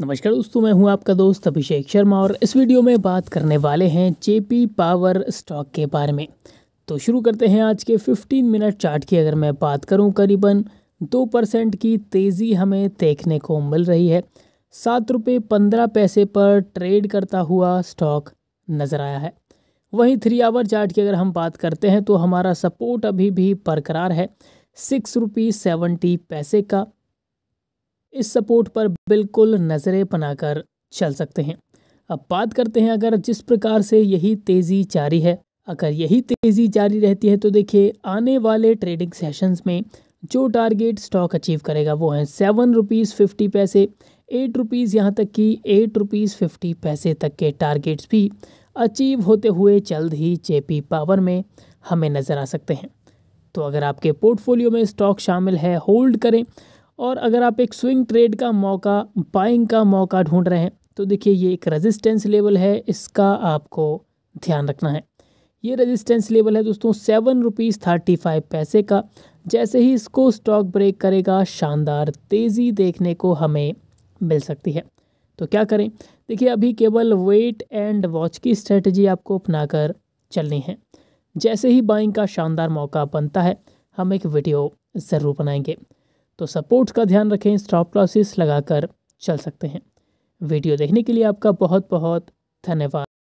नमस्कार दोस्तों मैं हूं आपका दोस्त अभिषेक शर्मा और इस वीडियो में बात करने वाले हैं जेपी पावर स्टॉक के बारे में तो शुरू करते हैं आज के 15 मिनट चार्ट की अगर मैं बात करूं करीबन दो परसेंट की तेज़ी हमें देखने को मिल रही है सात रुपये पंद्रह पैसे पर ट्रेड करता हुआ स्टॉक नज़र आया है वहीं थ्री आवर चार्ट की अगर हम बात करते हैं तो हमारा सपोर्ट अभी भी बरकरार है सिक्स रुपीज़ सेवेंटी पैसे का इस सपोर्ट पर बिल्कुल नज़रें बनाकर चल सकते हैं अब बात करते हैं अगर जिस प्रकार से यही तेज़ी जारी है अगर यही तेज़ी जारी रहती है तो देखिए आने वाले ट्रेडिंग सेशंस में जो टारगेट स्टॉक अचीव करेगा वो है सेवन रुपीज़ फिफ्टी पैसे एट रुपीज़ यहाँ तक कि एट रुपीज़ फिफ्टी पैसे तक के टारगेट्स भी अचीव होते हुए जल्द ही जेपी पावर में हमें नज़र आ सकते हैं तो अगर आपके पोर्टफोलियो में स्टॉक शामिल है होल्ड करें और अगर आप एक स्विंग ट्रेड का मौका बाइंग का मौका ढूंढ रहे हैं तो देखिए ये एक रेजिस्टेंस लेवल है इसका आपको ध्यान रखना है ये रेजिस्टेंस लेवल है दोस्तों सेवन रुपीज़ थर्टी फाइव पैसे का जैसे ही इसको स्टॉक ब्रेक करेगा शानदार तेज़ी देखने को हमें मिल सकती है तो क्या करें देखिए अभी केवल वेट एंड वॉच की स्ट्रेटजी आपको अपनाकर चलनी है जैसे ही बाइंग का शानदार मौका बनता है हम एक वीडियो ज़रूर बनाएंगे तो सपोर्ट्स का ध्यान रखें स्टॉप लॉसेस लगाकर चल सकते हैं वीडियो देखने के लिए आपका बहुत बहुत धन्यवाद